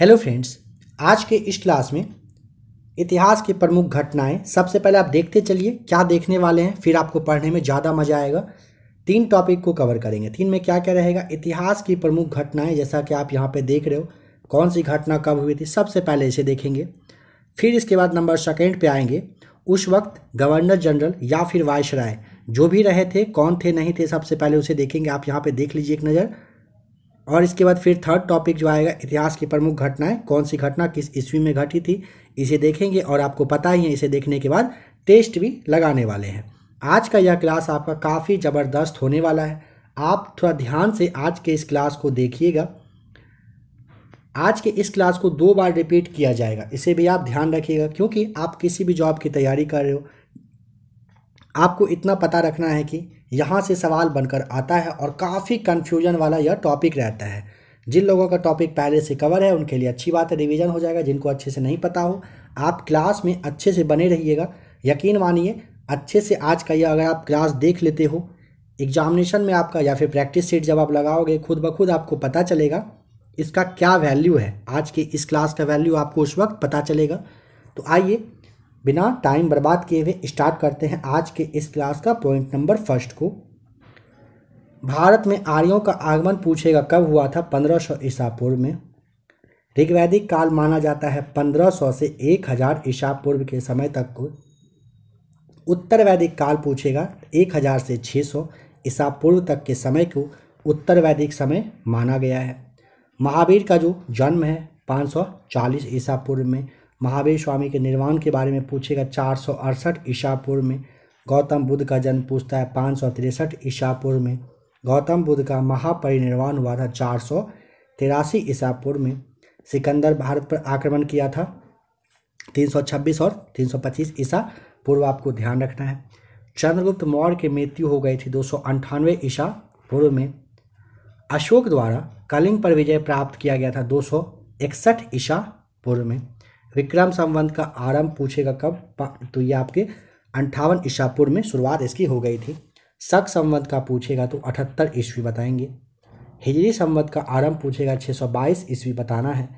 hello friends आज के इस क्लास में इतिहास की प्रमुख घटनाएं सबसे पहले आप देखते चलिए क्या देखने वाले हैं फिर आपको पढ़ने में ज़्यादा मज़ा आएगा तीन टॉपिक को कवर करेंगे तीन में क्या क्या रहेगा इतिहास की प्रमुख घटनाएं जैसा कि आप यहाँ पे देख रहे हो कौन सी घटना कब हुई थी सबसे पहले इसे देखेंगे फिर इसके बाद नंबर सेकेंड पर आएंगे उस वक्त गवर्नर जनरल या फिर वायसराय जो भी रहे थे कौन थे नहीं थे सबसे पहले उसे देखेंगे आप यहाँ पर देख लीजिए एक नज़र और इसके बाद फिर थर्ड टॉपिक जो आएगा इतिहास की प्रमुख घटनाएं कौन सी घटना किस ईस्वी में घटी थी इसे देखेंगे और आपको पता ही है इसे देखने के बाद टेस्ट भी लगाने वाले हैं आज का यह क्लास आपका काफ़ी ज़बरदस्त होने वाला है आप थोड़ा ध्यान से आज के इस क्लास को देखिएगा आज के इस क्लास को दो बार रिपीट किया जाएगा इसे भी आप ध्यान रखिएगा क्योंकि आप किसी भी जॉब की तैयारी कर रहे हो आपको इतना पता रखना है कि यहाँ से सवाल बनकर आता है और काफ़ी कन्फ्यूजन वाला यह टॉपिक रहता है जिन लोगों का टॉपिक पहले से कवर है उनके लिए अच्छी बात है रिवीजन हो जाएगा जिनको अच्छे से नहीं पता हो आप क्लास में अच्छे से बने रहिएगा यकीन मानिए अच्छे से आज का यह अगर आप क्लास देख लेते हो एग्जामिनेशन में आपका या फिर प्रैक्टिस सीट जब आप लगाओगे खुद ब खुद आपको पता चलेगा इसका क्या वैल्यू है आज की इस क्लास का वैल्यू आपको उस वक्त पता चलेगा तो आइए बिना टाइम बर्बाद किए हुए स्टार्ट करते हैं आज के इस क्लास का पॉइंट नंबर फर्स्ट को भारत में आर्यों का आगमन पूछेगा कब हुआ था 1500 सौ ईसा पूर्व में ऋग्वैदिक काल माना जाता है 1500 से 1000 ईसा पूर्व के समय तक को उत्तर वैदिक काल पूछेगा 1000 से 600 ईसा पूर्व तक के समय को उत्तर वैदिक समय माना गया है महावीर का जो जन्म है 540 ईसा पूर्व में महावीर स्वामी के निर्वाण के बारे में पूछेगा चार सौ अड़सठ ईसा में गौतम बुद्ध का जन्म पूछता है पाँच सौ तिरसठ ईशापुर में गौतम बुद्ध का महापरिनिर्वाण हुआ था चार सौ तिरासी ईसा पूर्व में सिकंदर भारत पर आक्रमण किया था तीन सौ छब्बीस और तीन सौ पच्चीस ईसा पूर्व आपको ध्यान रखना है चंद्रगुप्त मौर्य की मृत्यु हो गई थी दो सौ अंठानवे ईसा पूर्व में अशोक द्वारा कलिंग पर विजय प्राप्त किया गया था दो सौ इकसठ ईसा पूर्व में विक्रम संवंत का आरंभ पूछेगा कब तो ये आपके अंठावन ईसा पूर्व में शुरुआत इसकी हो गई थी शक संवंत का पूछेगा तो अठहत्तर ईस्वी बताएंगे हिजरी संवत का आरंभ पूछेगा 622 ईस्वी बताना है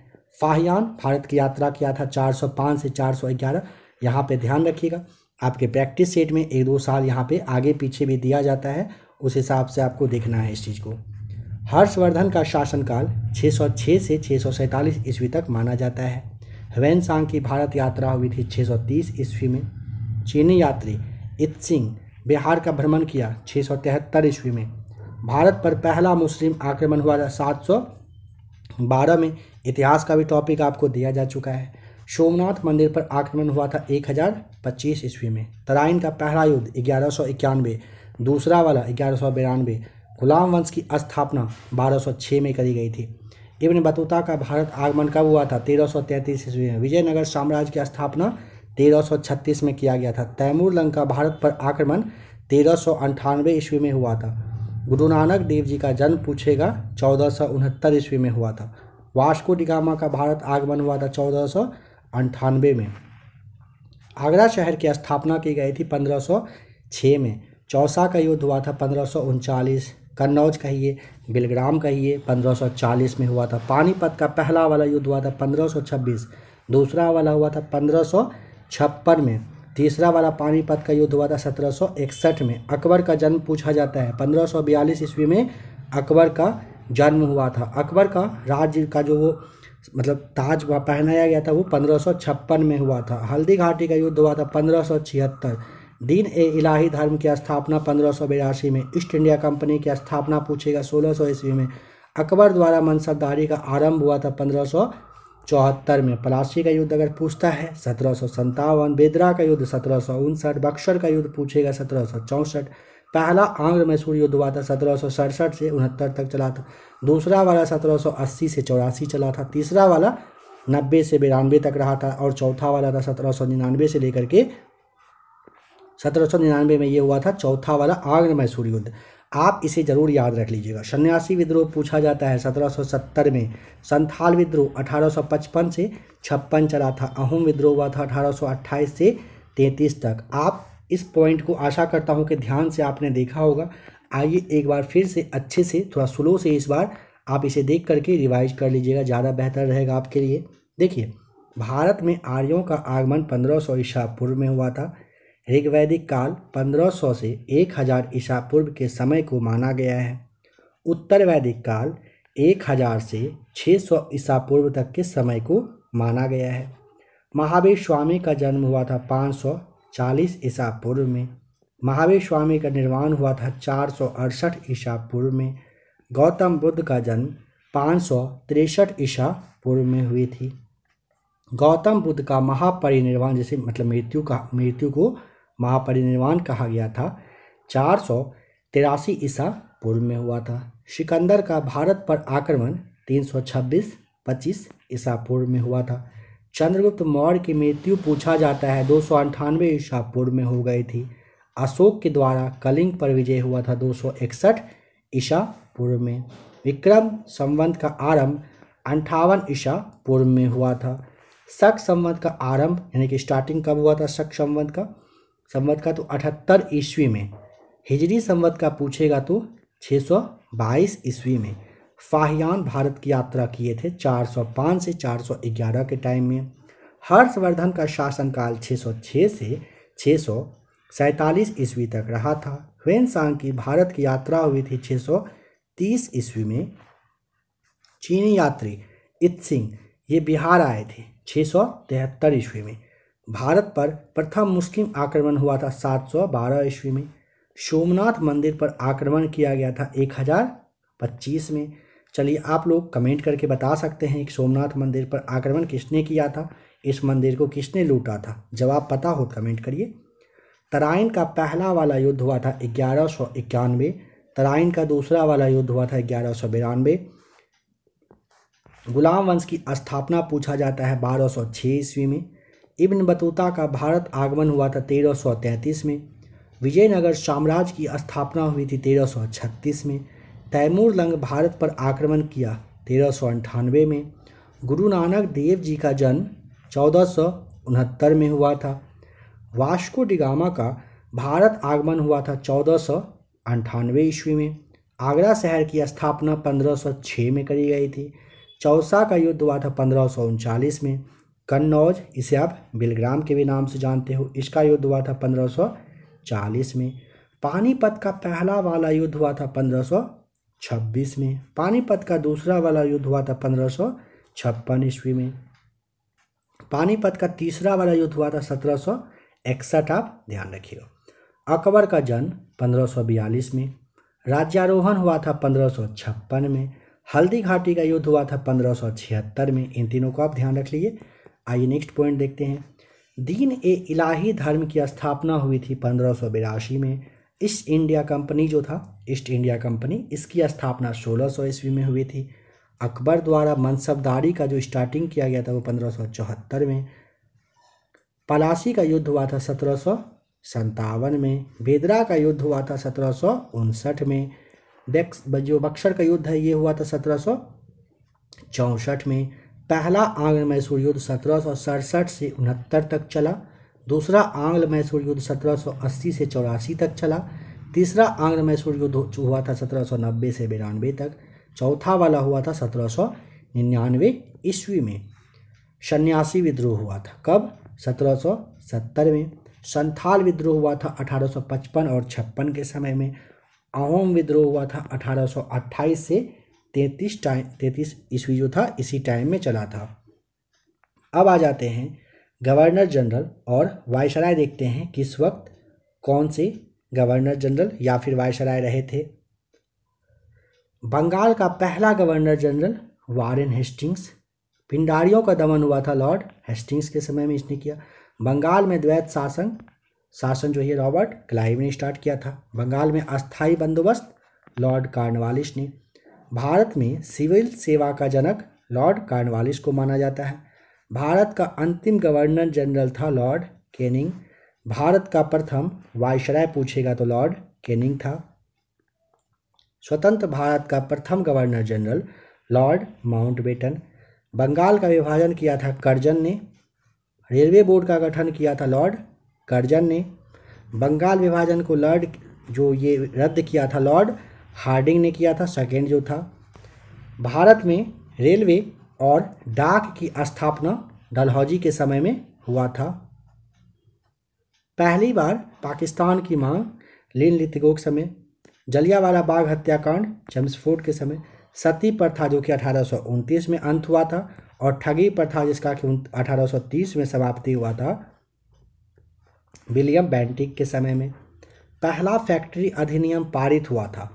फाहियान भारत की यात्रा किया था 405 से 411 यहाँ पर ध्यान रखिएगा आपके प्रैक्टिस सेट में एक दो साल यहाँ पे आगे पीछे भी दिया जाता है उस हिसाब से आपको देखना है इस चीज़ को हर्षवर्धन का शासनकाल 606 से छः ईस्वी तक माना जाता है ह्वेनसांग की भारत यात्रा हुई थी 630 ईस्वी में चीनी यात्री इत्सिंग बिहार का भ्रमण किया छः सौ तिहत्तर ईस्वी में भारत पर पहला मुस्लिम आक्रमण हुआ था सात सौ बारह में इतिहास का भी टॉपिक आपको दिया जा चुका है सोमनाथ मंदिर पर आक्रमण हुआ था एक हज़ार पच्चीस ईस्वी में तराइन का पहला युद्ध ग्यारह सौ इक्यानवे दूसरा वाला ग्यारह सौ बिरानवे गुलाम वंश की स्थापना बारह सौ छः में करी गई थी इब्न बतूता का भारत आगमन कब हुआ था तेरह सौ तैंतीस ईस्वी में विजयनगर साम्राज्य की स्थापना तेरह सौ छत्तीस में किया गया था तैमूर लंग का भारत पर आक्रमण तेरह सौ अंठानवे ईस्वी में हुआ था गुरु नानक देव जी का जन्म पूछेगा चौदह सौ उनहत्तर ईस्वी में हुआ था वास्को डिगामा का भारत आगमन हुआ था चौदह सौ अंठानवे में आगरा शहर की स्थापना की गई थी पंद्रह सौ छः में चौसा का युद्ध हुआ था पंद्रह सौ उनचालीस कन्नौज कहिए बिलग्राम कहिए 1540 में हुआ था पानीपत का पहला वाला युद्ध हुआ था 1526 दूसरा वाला हुआ था पंद्रह में तीसरा वाला पानीपत का युद्ध हुआ था 1761 में अकबर का जन्म पूछा जाता है 1542 ईस्वी में अकबर का जन्म हुआ था अकबर का राज्य का जो वो मतलब ताज पहनाया गया था वो छप्पन में हुआ था हल्दी घाटी का युद्ध हुआ था पंद्रह दीन ए इलाही धर्म की स्थापना पंद्रह सौ में ईस्ट इंडिया कंपनी की स्थापना पूछेगा सोलह सौ ईस्वी में अकबर द्वारा मनसबदारी का आरंभ हुआ था पंद्रह सौ चौहत्तर में पलासी का युद्ध अगर पूछता है सत्रह सौ संतावन बेदरा का युद्ध सत्रह सौ उनसठ बक्सर का युद्ध पूछेगा सत्रह सौ चौंसठ पहला आंग्र मैसूर युद्ध हुआ था सत्रह सौ सड़सठ से उनहत्तर तक चला था दूसरा वाला सत्रह सौ अस्सी से चौरासी चला था तीसरा वाला नब्बे से बिरानवे तक रहा था और चौथा वाला था सत्रह सौ निन्यानवे से लेकर के सत्रह में ये हुआ था चौथा वाला आग्न मैसूर युद्ध आप इसे जरूर याद रख लीजिएगा सन्यासी विद्रोह पूछा जाता है 1770 में संथाल विद्रोह 1855 से छप्पन चला था अहोम विद्रोह हुआ था 1828 से 33 तक आप इस पॉइंट को आशा करता हूँ कि ध्यान से आपने देखा होगा आइए एक बार फिर से अच्छे से थोड़ा स्लो से इस बार आप इसे देख करके रिवाइज कर लीजिएगा ज़्यादा बेहतर रहेगा आपके लिए देखिए भारत में आर्यों का आगमन पंद्रह सौ ईसा पूर्व में हुआ था ऋग्वैदिक काल 1500 से 1000 ईसा पूर्व के समय को माना गया है उत्तर वैदिक काल 1000 से 600 ईसा पूर्व तक के समय को माना गया है महावीर स्वामी का जन्म हुआ था 540 ईसा पूर्व में महावीर स्वामी का निर्माण हुआ था चार सौ अड़सठ ईसा पूर्व में गौतम बुद्ध का जन्म पाँच सौ तिरसठ ईसा पूर्व में हुई थी गौतम बुद्ध का महापरिनिर्वाण जैसे मतलब मृत्यु का मृत्यु को महापरिनिर्वाण कहा गया था चार सौ तिरासी ईसा पूर्व में हुआ था सिकंदर का भारत पर आक्रमण तीन सौ छब्बीस पच्चीस ईसा पूर्व में हुआ था चंद्रगुप्त मौर्य की मृत्यु पूछा जाता है दो सौ अंठानवे ईसा पूर्व में हो गई थी अशोक के द्वारा कलिंग पर विजय हुआ था दो सौ इकसठ ईसा पूर्व में विक्रम संवंत का आरंभ अंठावन ईसा पूर्व में हुआ था शक संवंत का आरंभ यानी कि स्टार्टिंग कब हुआ था शक संवंत का संवत का तो अठहत्तर ईस्वी में हिजरी संवत का पूछेगा तो 622 ईस्वी में फाहियान भारत की यात्रा किए थे 405 से 411 के टाइम में हर्षवर्धन का शासनकाल 606 से छः ईस्वी तक रहा था ह्वेन सांग की भारत की यात्रा हुई थी 630 ईस्वी में चीनी यात्री इत सिंह ये बिहार आए थे 673 ईस्वी में भारत पर प्रथम मुस्लिम आक्रमण हुआ था 712 ईस्वी में सोमनाथ मंदिर पर आक्रमण किया गया था 1025 में चलिए आप लोग कमेंट करके बता सकते हैं कि सोमनाथ मंदिर पर आक्रमण किसने किया था इस मंदिर को किसने लूटा था जवाब पता हो तो कमेंट करिए तराइन का पहला वाला युद्ध हुआ था ग्यारह सौ इक्यानवे तराइन का दूसरा वाला युद्ध हुआ था ग्यारह सौ बिरानवे गुलाम वंश की स्थापना पूछा जाता है बारह सौ छः ईस्वी में इब्न बतूता का भारत आगमन हुआ था तैंतीस में विजयनगर साम्राज्य की स्थापना हुई थी छत्तीस में तैमूर लंग भारत पर आक्रमण किया तेरह में गुरु नानक देव जी का जन्म चौदह में हुआ था वास्को डिगामा का भारत आगमन हुआ था चौदह ईस्वी में आगरा शहर की स्थापना 1506 में करी गई थी चौसा का युद्ध हुआ था पंद्रह में कन्नौज इसे आप बिलग्राम के भी नाम से जानते हो इसका युद्ध हुआ था 1540 में पानीपत का पहला वाला युद्ध हुआ था 1526 में पानीपत का दूसरा वाला युद्ध हुआ था पंद्रह ईस्वी में पानीपत का तीसरा वाला युद्ध हुआ था सत्रह इकसठ आप ध्यान रखिए अकबर का जन्म 1542 में राज्यारोहण हुआ था छप्पन में हल्दी घाटी का युद्ध हुआ था छिहत्तर में इन तीनों को आप ध्यान रख लीजिए आइए नेक्स्ट पॉइंट देखते हैं दीन ए इलाही धर्म की स्थापना हुई थी पंद्रह में ईस्ट इंडिया कंपनी जो था ईस्ट इंडिया कंपनी इसकी स्थापना सोलह सौ ईस्वी में हुई थी अकबर द्वारा मनसबदारी का जो स्टार्टिंग किया गया था वो पंद्रह सौ चौहत्तर में पलासी का युद्ध हुआ था सत्रह सौ में बेदरा का युद्ध हुआ था सत्रह सौ उनसठ में डेक्स जो बक्सर का युद्ध है ये हुआ था सत्रह सौ में पहला आंग्ल मैसूर युद्ध सत्रह सौ सड़सठ से उनहत्तर तक चला दूसरा आंग्ल मैसूर युद्ध सत्रह सौ अस्सी से चौरासी तक चला तीसरा आंग्ल मैसूर युद्ध हुआ था सत्रह सौ नब्बे से बिरानवे तक चौथा वाला हुआ था सत्रह सौ निन्यानवे ईस्वी में सन्यासी विद्रोह हुआ था कब सत्रह सौ सत्तर में संथाल विद्रोह हुआ था अठारह सौ पचपन और छप्पन के समय में अहोम विद्रोह हुआ था अठारह सौ अट्ठाईस से तैंतीस टाइम तैंतीस ईस्वी जो था इसी टाइम में चला था अब आ जाते हैं गवर्नर जनरल और वायसराय देखते हैं कि इस वक्त कौन से गवर्नर जनरल या फिर वायसराय रहे थे बंगाल का पहला गवर्नर जनरल वारेन हेस्टिंग्स पिंडारियों का दमन हुआ था लॉर्ड हेस्टिंग्स के समय में इसने किया बंगाल में द्वैत शासन शासन जो है रॉबर्ट क्लाइव ने स्टार्ट किया था बंगाल में अस्थाई बंदोबस्त लॉर्ड कार्नवालिस ने भारत में सिविल सेवा का जनक लॉर्ड कार्नवालिस को माना जाता है भारत का अंतिम गवर्नर जनरल था लॉर्ड केनिंग भारत का प्रथम वायसराय पूछेगा तो लॉर्ड केनिंग था स्वतंत्र भारत का प्रथम governor general lord Mountbatten Bengal का विभाजन किया था करजन ने रेलवे बोर्ड का गठन किया था लॉर्ड करजन ने बंगाल विभाजन को लॉर्ड जो ये रद्द किया था लॉर्ड हार्डिंग ने किया था सेकेंड जो था भारत में रेलवे और डाक की स्थापना डलहौजी के समय में हुआ था पहली बार पाकिस्तान की मांग लीन लितगो के समय जलियावाला बाग हत्याकांड चम्सफोर्ड के समय सती प्रथा जो कि अठारह में अंत हुआ था और ठगी प्रथा जिसका कि अठारह में समाप्ति हुआ था विलियम बैंटिक के समय में पहला फैक्ट्री अधिनियम पारित हुआ था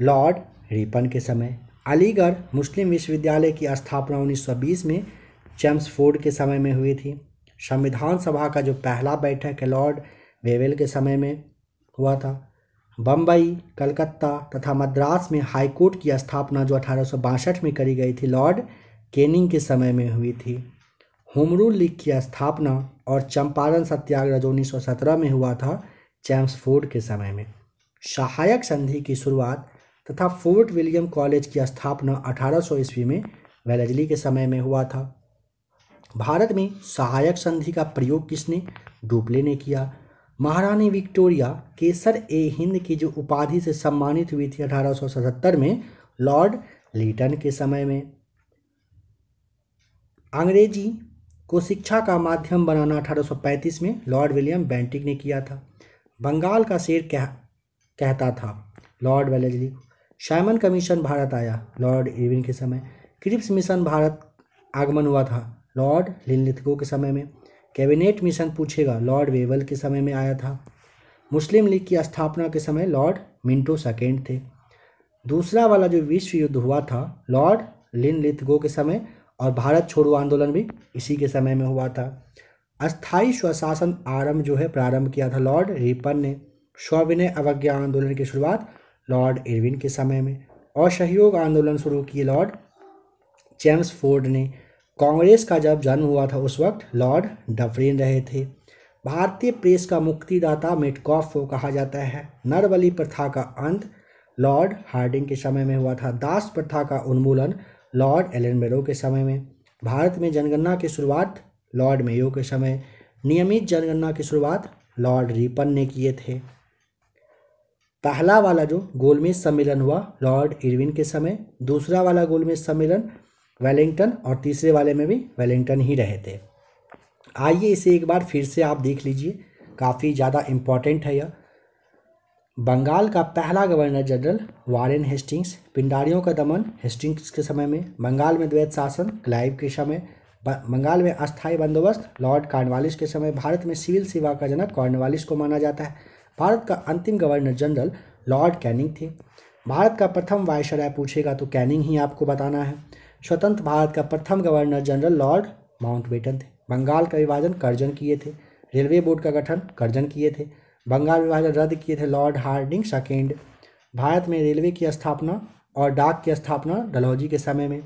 लॉर्ड रिपन के समय अलीगढ़ मुस्लिम विश्वविद्यालय की स्थापना 1920 में जेम्स फोर्ड के समय में हुई थी संविधान सभा का जो पहला बैठक है लॉर्ड वेवेल के समय में हुआ था बम्बई कलकत्ता तथा मद्रास में हाईकोर्ट की स्थापना जो अठारह में करी गई थी लॉर्ड केनिंग के समय में हुई थी हुमरू लीग की स्थापना और चंपारण सत्याग्रह जो उन्नीस में हुआ था चैम्सफोर्ड फोर्ड के समय में सहायक संधि की शुरुआत तथा फोर्ट विलियम कॉलेज की स्थापना 1800 सौ ईस्वी में वेलेजली के समय में हुआ था भारत में सहायक संधि का प्रयोग किसने डुबले ने किया महारानी विक्टोरिया केसर ए हिंद की जो उपाधि से सम्मानित हुई थी 1877 में लॉर्ड लीटन के समय में अंग्रेजी को शिक्षा का माध्यम बनाना 1835 में लॉर्ड विलियम बेंटिक ने किया था बंगाल का शेर कह कहता था लॉर्ड वेलेजली को शाइमन कमीशन भारत आया लॉर्ड इरविन के समय क्रिप्स मिशन भारत आगमन हुआ था लॉर्ड लिनलिथगो के समय में कैबिनेट मिशन पूछेगा लॉर्ड वेवल के समय में आया था मुस्लिम लीग की स्थापना के समय लॉर्ड मिंटो सेकेंड थे दूसरा वाला जो विश्व युद्ध हुआ था लॉर्ड लिन लिथगो के समय और भारत छोड़ो आंदोलन भी इसी के समय में हुआ था अस्थाई स्वशासन आरंभ जो है प्रारंभ किया था लॉर्ड रिपन ने स्वविनय अवज्ञा आंदोलन की शुरुआत लॉर्ड इरविन के समय में और सहयोग आंदोलन शुरू किए लॉर्ड चैम्स फोर्ड ने कांग्रेस का जब जन्म हुआ था उस वक्त लॉर्ड डफरीन रहे थे भारतीय प्रेस का मुक्तिदाता मेटकॉफ को कहा जाता है नरबली प्रथा का अंत लॉर्ड हार्डिंग के समय में हुआ था दास प्रथा का उन्मूलन लॉर्ड एलन मेरो के समय में भारत में जनगणना की शुरुआत लॉर्ड मेयो के समय नियमित जनगणना की शुरुआत लॉर्ड रिपन ने किए थे पहला वाला जो गोलमेज सम्मेलन हुआ लॉर्ड इरविन के समय दूसरा वाला गोलमेज सम्मेलन वेलिंगटन और तीसरे वाले में भी वेलिंगटन ही रहे थे आइए इसे एक बार फिर से आप देख लीजिए काफ़ी ज़्यादा इम्पॉर्टेंट है यह बंगाल का पहला गवर्नर जनरल वारेन हेस्टिंग्स पिंडारियों का दमन हेस्टिंग्स के समय में बंगाल में द्वैत शासन क्लाइव के समय बंगाल में अस्थायी बंदोबस्त लॉर्ड कार्नवालिस के समय भारत में सिविल सेवा का जनक कार्नवालिस को माना जाता है भारत का अंतिम गवर्नर जनरल लॉर्ड कैनिंग थे भारत का प्रथम वायसराय पूछेगा तो कैनिंग ही आपको बताना है स्वतंत्र भारत का प्रथम गवर्नर जनरल लॉर्ड माउंटबेटन थे बंगाल का विभाजन कर्जन किए थे रेलवे बोर्ड का गठन कर्जन किए थे बंगाल विभाजन रद्द किए थे लॉर्ड हार्डिंग सेकेंड भारत में रेलवे की स्थापना और डाक की स्थापना डलहौजी के समय में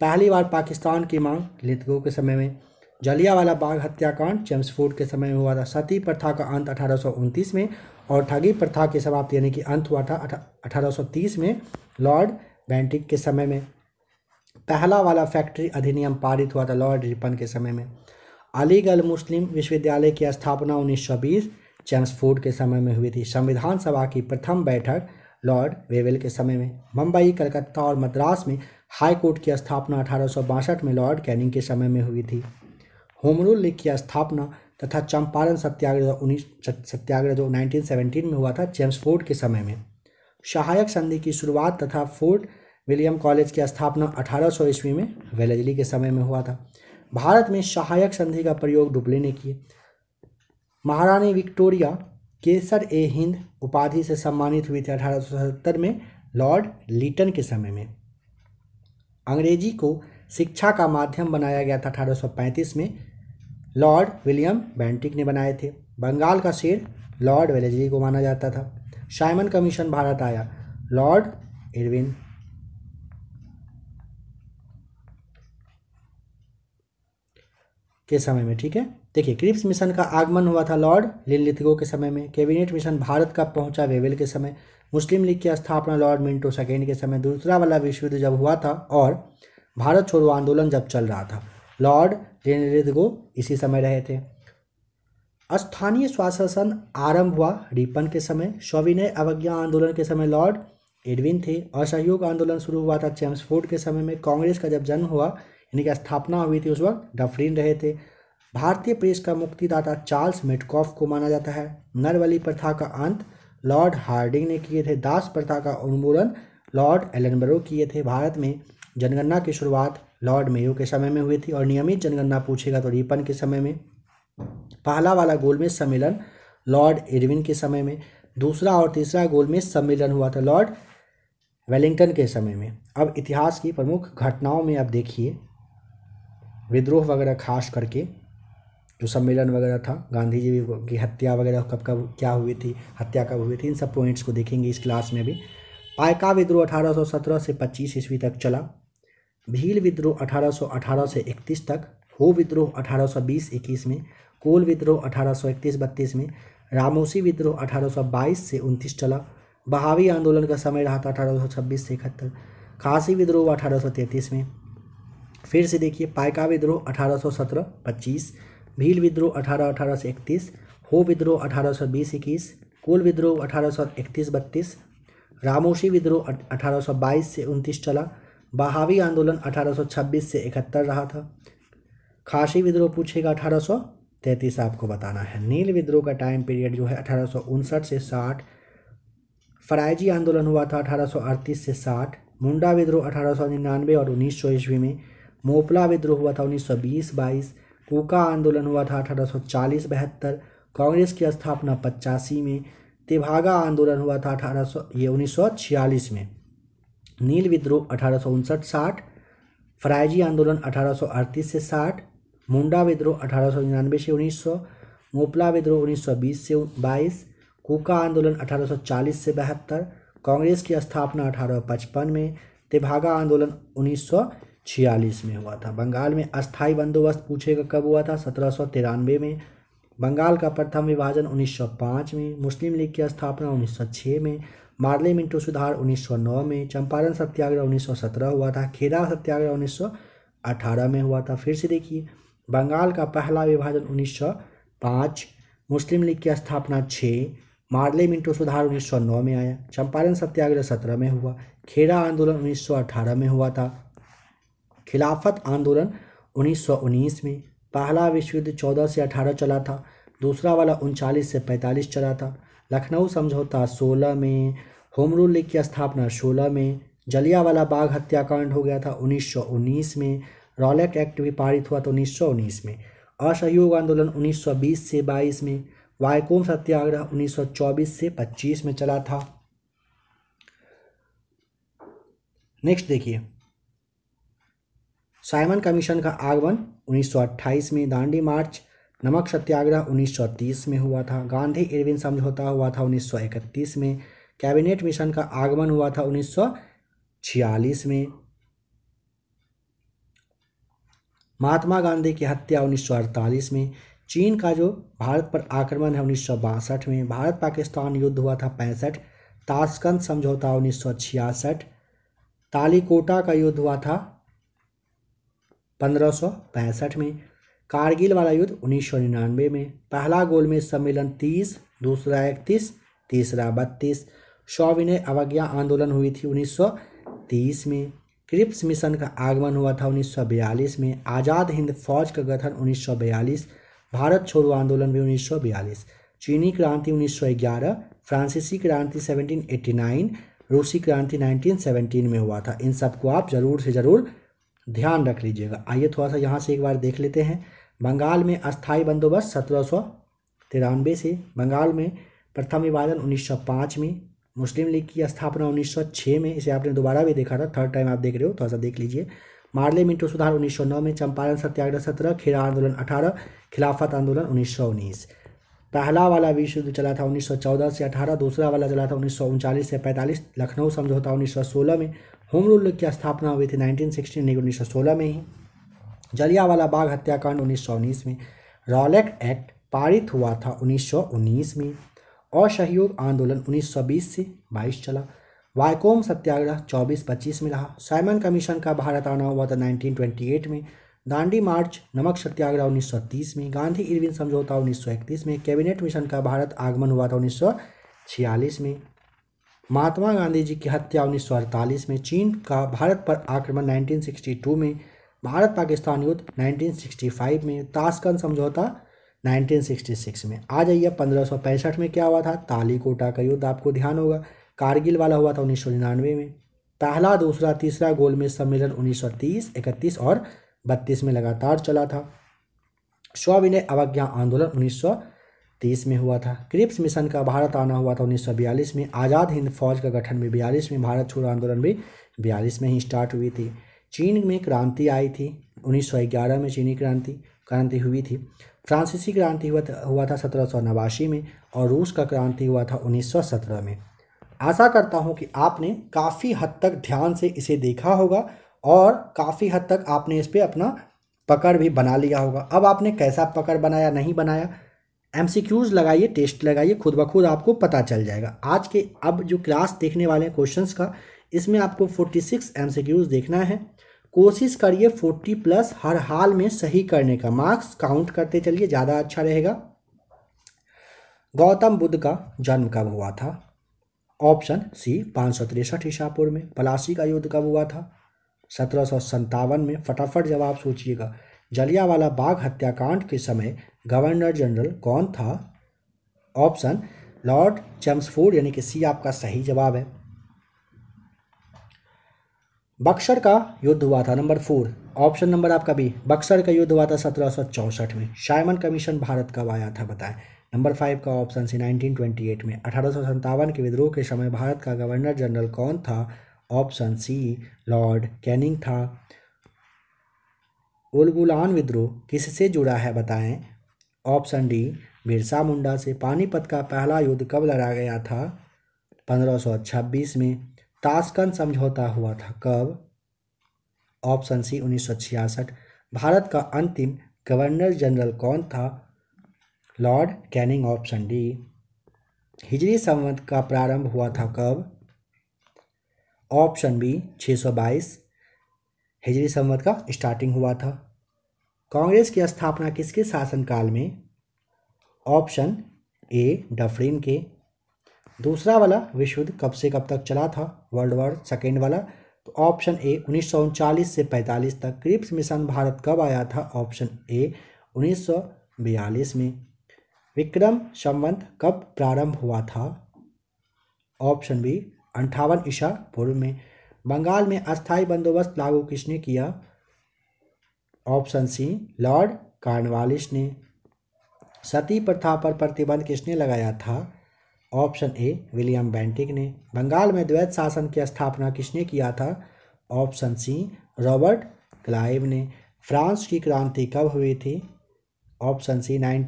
पहली बार पाकिस्तान की मांग लितगो के समय में जलियावाला बाग हत्याकांड चेम्सफोर्ड के समय में हुआ था सती प्रथा का अंत अठारह में और ठगी प्रथा की समाप्ति यानी कि अंत हुआ था अठारह में लॉर्ड बैंटिक के समय में पहला वाला फैक्ट्री अधिनियम पारित हुआ था लॉर्ड रिपन के समय में अलीगढ़ मुस्लिम विश्वविद्यालय की स्थापना 1920 चेम्सफोर्ड के समय में हुई थी संविधान सभा की प्रथम बैठक लॉर्ड वेवेल के समय में मुंबई कलकत्ता और मद्रास में हाई कोर्ट की स्थापना अठारह में लॉर्ड कैनिंग के समय में हुई थी होमरूल लीग की स्थापना तथा चंपारण सत्याग्रह उन्नीस सत्याग्रह जो 1917 में हुआ था जेम्स फोर्ड के समय में सहायक संधि की शुरुआत तथा फोर्ट विलियम कॉलेज की स्थापना 1800 ईस्वी में वेलेजली के समय में हुआ था भारत में सहायक संधि का प्रयोग डुबले ने किए महारानी विक्टोरिया केसर ए हिंद उपाधि से सम्मानित हुई थी अठारह में लॉर्ड लिटन के समय में अंग्रेजी को शिक्षा का माध्यम बनाया गया था पैंतीस में लॉर्ड विलियम बैंटिक ने बनाए थे बंगाल का शेर लॉर्ड वेलेजरी को माना जाता था साइमन कमीशन भारत आया लॉर्ड इरविन के समय में ठीक है देखिए क्रिप्स मिशन का आगमन हुआ था लॉर्ड लिलिथगो के समय में कैबिनेट मिशन भारत का पहुंचा वेवेल के समय मुस्लिम लीग की स्थापना लॉर्ड मिंटो सेकेंड के समय दूसरा वाला विश्व युद्ध जब हुआ था और भारत छोड़ो आंदोलन जब चल रहा था लॉर्ड रेनरेदगो इसी समय रहे थे स्थानीय स्वाशासन आरंभ हुआ रिपन के समय स्विनय अवज्ञा आंदोलन के समय लॉर्ड एडविन थे असहयोग आंदोलन शुरू हुआ था चैम्सफोर्ड फोर्ड के समय में कांग्रेस का जब जन्म हुआ यानी कि स्थापना हुई थी उस वक्त डफरीन रहे थे भारतीय प्रेस का मुक्तिदाता चार्ल्स मेटकॉफ को माना जाता है नरवली प्रथा का अंत लॉर्ड हार्डिंग ने किए थे दास प्रथा का उन्मूलन लॉर्ड एलनबरो किए थे भारत में जनगणना की शुरुआत लॉर्ड मेयो के समय में हुई थी और नियमित जनगणना पूछेगा तो रिपन के समय में पहला वाला गोल में सम्मेलन लॉर्ड इरविन के समय में दूसरा और तीसरा गोल में सम्मेलन हुआ था लॉर्ड वेलिंगटन के समय में अब इतिहास की प्रमुख घटनाओं में आप देखिए विद्रोह वगैरह खास करके जो सम्मेलन वगैरह था गांधी जी की हत्या वगैरह कब कब क्या हुई थी हत्या कब हुई थी इन सब पॉइंट्स को देखेंगे इस क्लास में भी पायका विद्रोह 1817 से 25 ईस्वी तक चला भील विद्रोह 1818 से 31 तक हो विद्रोह 1820 सौ में कोल विद्रोह 1831 सौ में रामोसी विद्रोह 1822 से 29 चला बहावी आंदोलन का समय रहा था अठारह से इकहत्तर काशी विद्रोह 1833 में फिर से देखिए पायका विद्रोह 1817-25 भील विद्रोह 1818 से 31 हो विद्रोह 1820 इक्कीस कोल विद्रोह 1831 बत्तीस रामोशी विद्रोह 1822 से 29 चला बहावी आंदोलन 1826 से इकहत्तर रहा था खासी विद्रोह पूछेगा अठारह सौ आपको बताना है नील विद्रोह का टाइम पीरियड जो है अठारह से साठ फराइजी आंदोलन हुआ था अठारह से 60 मुंडा विद्रोह अठारह और उन्नीस सौ ईस्वी में मोपला विद्रोह हुआ था उन्नीस सौ कोका आंदोलन हुआ था चालीस बहत्तर कांग्रेस की स्थापना पचासी में तिभागा आंदोलन हुआ था अठारह ये उन्नीस में नील विद्रोह अठारह साठ फ्रायजी आंदोलन 1838 से 60 मुंडा विद्रोह अठारह से 1900 मोपला विद्रोह 1920 से 22 कुका आंदोलन 1840 से बहत्तर कांग्रेस की स्थापना 1855 में तिभागा आंदोलन 1946 में हुआ था बंगाल में अस्थाई बंदोबस्त पूछेगा कब हुआ था सत्रह में बंगाल का प्रथम विभाजन 1905 में मुस्लिम लीग की स्थापना 1906 में मार्ले मिंटो सुधार 1909 में चंपारण सत्याग्रह 1917 हुआ था खेदा सत्याग्रह 1918 में हुआ था फिर से देखिए बंगाल का पहला विभाजन 1905 मुस्लिम लीग की स्थापना छः मार्ले मिंटो सुधार 1909 में आया चंपारण सत्याग्रह सत्रह में हुआ खेड़ा आंदोलन 1918 में हुआ था खिलाफत आंदोलन 1919 में पहला विश्व युद्ध चौदह से अठारह चला था दूसरा वाला उनचालीस से पैंतालीस चला था लखनऊ समझौता सोलह में होम रूल लीग की स्थापना सोलह में जलियावाला बाग हत्याकांड हो गया था 1919 में रॉलेट एक्ट भी पारित हुआ था 1919 में असहयोग आंदोलन 1920 से 22 में वायकोम सत्याग्रह 1924 से 25 में चला था नेक्स्ट देखिए साइमन कमीशन का आगमन 1928 में दांडी मार्च नमक सत्याग्रह 1930 में हुआ था गांधी इरविन समझौता हुआ था 1931 में कैबिनेट मिशन का आगमन हुआ था 1946 में महात्मा गांधी की हत्या 1948 में चीन का जो भारत पर आक्रमण है उन्नीस में भारत पाकिस्तान युद्ध हुआ था पैंसठ ताशकंद समझौता उन्नीस सौ छियासठ तालीकोटा का युद्ध हुआ था पंद्रह सौ पैंसठ में कारगिल वाला युद्ध उन्नीस सौ निन्यानवे में पहला गोल में सम्मेलन तीस दूसरा इकतीस तीसरा बत्तीस सौविनय अवज्ञा आंदोलन हुई थी 1930 में क्रिप्स मिशन का आगमन हुआ था 1942 में आज़ाद हिंद फौज का गठन 1942 भारत छोड़ो आंदोलन भी 1942 चीनी क्रांति 1911 फ्रांसीसी क्रांति 1789 रूसी क्रांति 1917 में हुआ था इन सबको आप ज़रूर से ज़रूर ध्यान रख लीजिएगा आइए थोड़ा सा यहाँ से एक बार देख लेते हैं बंगाल में अस्थाई बंदोबस्त सत्रह सौ तिरानवे से बंगाल में प्रथम विभाजन 1905 में मुस्लिम लीग की स्थापना 1906 में इसे आपने दोबारा भी देखा था थर्ड टाइम आप देख रहे हो थोड़ा तो सा देख लीजिए मार्ले मिंटो सुधार 1909 में चंपारण सत्याग्रह सत्रह खेड़ा आंदोलन अठारह खिलाफत आंदोलन उन्नीस पहला वाला विश्व युद्ध चला था 1914 से 18 दूसरा वाला चला था उन्नीस से 45 लखनऊ समझौता 1916 में होम रूल लीग की स्थापना हुई थी 1916 उन्नीस में ही जलियावाला बाग हत्याकांड उन्नीस में रॉलेट एक्ट पारित हुआ था 1919 में असहयोग आंदोलन 1920 से 22 चला वायकोम सत्याग्रह 24-25 में रहा साइमन कमीशन का भारत आना हुआ था 1928 में दांडी मार्च नमक सत्याग्रह 1930 में गांधी इरविन समझौता 1931 में कैबिनेट मिशन का भारत आगमन हुआ था 1946 में महात्मा गांधी जी की हत्या 1948 में चीन का भारत पर आक्रमण 1962 में भारत पाकिस्तान युद्ध 1965 में ताशकंद समझौता 1966 में आ जाइए पंद्रह में क्या हुआ था तालीकोटा का युद्ध आपको ध्यान होगा कारगिल वाला हुआ था उन्नीस में पहला दूसरा तीसरा गोल में सम्मेलन उन्नीस सौ तीस इकतीस और बत्तीस में लगातार चला था स्विनय अवज्ञा आंदोलन उन्नीस सौ तीस में हुआ था क्रिप्स मिशन का भारत आना हुआ था उन्नीस सौ बयालीस में आज़ाद हिंद फौज का गठन भी बयालीस में भारत छोड़ो आंदोलन भी बयालीस में ही स्टार्ट हुई थी चीन में क्रांति आई थी 1911 में चीनी क्रांति क्रांति हुई थी फ्रांसीसी क्रांति हुआ था हुआ था सत्रह सौ नवासी में और रूस का क्रांति हुआ था उन्नीस सौ सत्रह में आशा करता हूँ कि आपने काफ़ी हद तक ध्यान से इसे देखा होगा और काफ़ी हद तक आपने इस पर अपना पकड़ भी बना लिया होगा अब आपने कैसा पकड़ बनाया नहीं बनाया एम सी क्यूज़ लगाइए टेस्ट लगाइए खुद ब खुद आपको पता चल जाएगा आज के अब जो क्लास देखने वाले क्वेश्चंस का इसमें आपको 46 एम सी क्यूज़ देखना है कोशिश करिए फोर्टी प्लस हर हाल में सही करने का मार्क्स काउंट करते चलिए ज़्यादा अच्छा रहेगा गौतम बुद्ध का जन्म कब हुआ था ऑप्शन सी पाँच सौ तिरसठ ईशापुर में पलासी का युद्ध कब हुआ था सत्रह सौ सत्तावन में फटाफट जवाब सोचिएगा जलियावाला बाग हत्याकांड के समय गवर्नर जनरल कौन था ऑप्शन लॉर्ड चम्सफोर्ड यानी कि सी आपका सही जवाब है बक्सर का युद्ध हुआ था नंबर फोर ऑप्शन नंबर आपका भी बक्सर का युद्ध हुआ था सत्रह सौ चौसठ में शायमन कमीशन भारत कब आया था बताएं नंबर फाइव का ऑप्शन सी 1928 में अठारह के विद्रोह के समय भारत का गवर्नर जनरल कौन था ऑप्शन सी लॉर्ड कैनिंग था उलगुलान विद्रोह किससे जुड़ा है बताएं ऑप्शन डी बिरसा मुंडा से पानीपत का पहला युद्ध कब लड़ा गया था छब्बीस में ताशकंद समझौता हुआ था कब ऑप्शन सी उन्नीस भारत का अंतिम गवर्नर जनरल कौन था लॉर्ड कैनिंग ऑप्शन डी हिजरी संवत का प्रारंभ हुआ था कब ऑप्शन बी 622 हिजरी संवत का स्टार्टिंग हुआ था कांग्रेस की स्थापना किसके शासनकाल में ऑप्शन ए डफरीन के दूसरा वाला विश्व युद्ध कब से कब तक चला था वर्ल्ड वॉर सेकेंड वाला तो ऑप्शन ए उन्नीस से 45 तक क्रिप्स मिशन भारत कब आया था ऑप्शन ए 1942 में विक्रम संवंत कब प्रारंभ हुआ था ऑप्शन बी अंठावन ईशा पूर्व में बंगाल में अस्थाई बंदोबस्त लागू किसने किया ऑप्शन सी लॉर्ड कार्नवालिस ने सती प्रथा पर प्रतिबंध किसने लगाया था ऑप्शन ए विलियम बैंटिक ने बंगाल में द्वैत शासन की स्थापना किसने किया था ऑप्शन सी रॉबर्ट क्लाइव ने फ्रांस की क्रांति कब हुई थी option C nine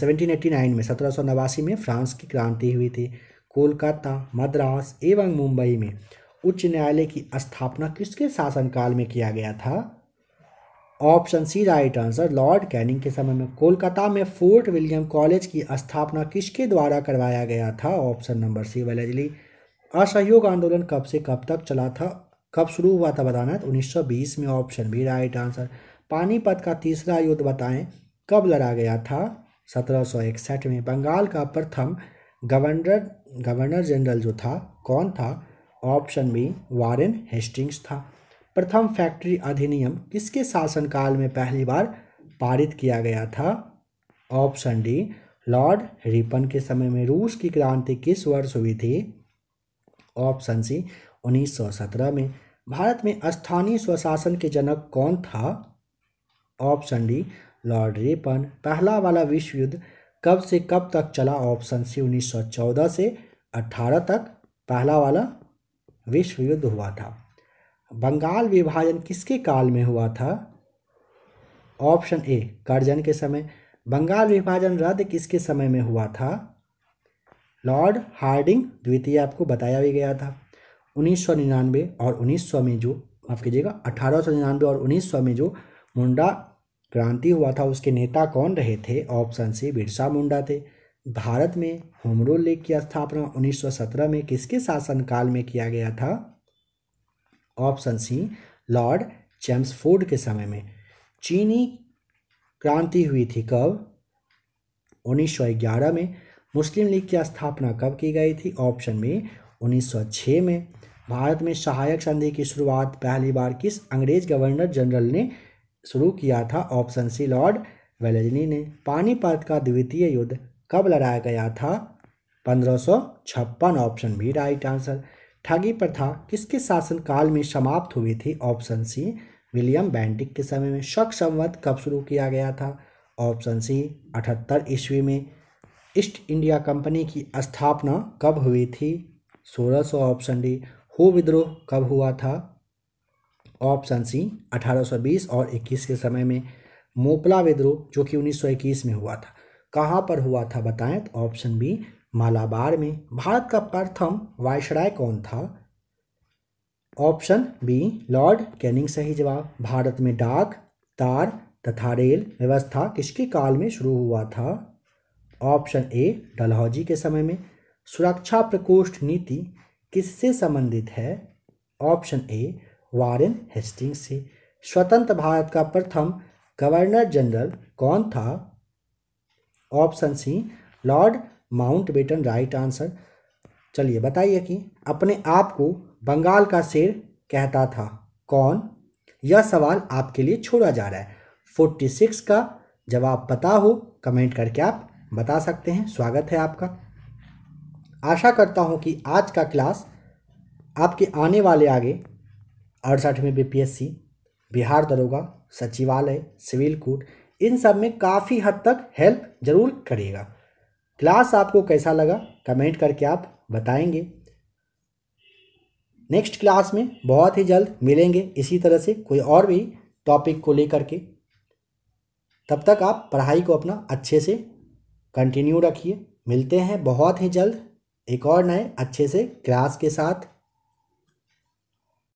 seventeen eighty nine में सत्रह सौ नवासी में फ्रांस की क्रांति हुई थी कोलकाता मद्रास एवं मुंबई में उच्च न्यायालय की स्थापना किसके शासनकाल में किया गया था option C right answer lord Canning के समय में कोलकाता में फोर्ट विलियम कॉलेज की स्थापना किसके द्वारा करवाया गया था ऑप्शन नंबर सी वेलेजली असहयोग आंदोलन कब से कब तक चला था कब शुरू हुआ था बताना है तो 1920 में option B right answer Panipat का तीसरा युद्ध बताएं कब लड़ा गया था सत्रह में बंगाल का प्रथम गवर्नर गवर्नर जनरल जो था कौन था ऑप्शन बी वारेन हेस्टिंग्स था प्रथम फैक्ट्री अधिनियम किसके शासनकाल में पहली बार पारित किया गया था ऑप्शन डी लॉर्ड रिपन के समय में रूस की क्रांति किस वर्ष हुई थी ऑप्शन सी 1917 में भारत में स्थानीय स्वशासन के जनक कौन था ऑप्शन डी लॉर्ड रिपन पहला वाला विश्व युद्ध कब से कब तक चला ऑप्शन सी 1914 से 18 तक पहला वाला विश्व युद्ध हुआ था बंगाल विभाजन किसके काल में हुआ था ऑप्शन ए कर्जन के समय बंगाल विभाजन रद्द किसके समय में हुआ था लॉर्ड हार्डिंग द्वितीय आपको बताया भी गया था 1999 और 1900 में जो माफ कीजिएगा निन्यानवे और 1900 में जो मुंडा क्रांति हुआ था उसके नेता कौन रहे थे ऑप्शन सी बिरसा मुंडा थे भारत में होमरो लीग की स्थापना 1917 में किसके शासनकाल में किया गया था ऑप्शन सी लॉर्ड चैम्सफोर्ड के समय में चीनी क्रांति हुई थी कब उन्नीस में मुस्लिम लीग की स्थापना कब की गई थी ऑप्शन में 1906 में भारत में सहायक संधि की शुरुआत पहली बार किस अंग्रेज गवर्नर जनरल ने शुरू किया था ऑप्शन सी लॉर्ड वेलेजनी ने पानीपत का द्वितीय युद्ध कब लड़ाया गया था पंद्रह ऑप्शन बी राइट आंसर ठगी प्रथा किसके शासनकाल में समाप्त हुई थी ऑप्शन सी विलियम बैंटिक के समय में शक संवत कब शुरू किया गया था ऑप्शन सी अठहत्तर ईस्वी में ईस्ट इंडिया कंपनी की स्थापना कब हुई थी सोलह सौ ऑप्शन डी हो विद्रोह कब हुआ था ऑप्शन सी अठारह सौ बीस और इक्कीस के समय में मोपला विद्रोह जो कि उन्नीस सौ इक्कीस में हुआ था कहाँ पर हुआ था बताएं तो ऑप्शन बी मालाबार में भारत का प्रथम वायसराय कौन था ऑप्शन बी लॉर्ड कैनिंग सही जवाब भारत में डाक तार तथा रेल व्यवस्था किसके काल में शुरू हुआ था ऑप्शन ए डलहौजी के समय में सुरक्षा प्रकोष्ठ नीति किससे संबंधित है ऑप्शन ए वारेन हेस्टिंग से स्वतंत्र भारत का प्रथम गवर्नर जनरल कौन था option C lord Mountbatten right answer चलिए बताइए कि अपने आप को बंगाल का शेर कहता था कौन यह सवाल आपके लिए छोड़ा जा रहा है फोर्टी सिक्स का जवाब पता हो कमेंट करके आप बता सकते हैं स्वागत है आपका आशा करता हूं कि आज का क्लास आपके आने वाले आगे अड़सठवीं बीपीएससी बिहार दरोगा सचिवालय सिविल कोर्ट इन सब में काफ़ी हद तक हेल्प जरूर करेगा क्लास आपको कैसा लगा कमेंट करके आप बताएंगे नेक्स्ट क्लास में बहुत ही जल्द मिलेंगे इसी तरह से कोई और भी टॉपिक को लेकर के तब तक आप पढ़ाई को अपना अच्छे से कंटिन्यू रखिए मिलते हैं बहुत ही जल्द एक और नए अच्छे से क्लास के साथ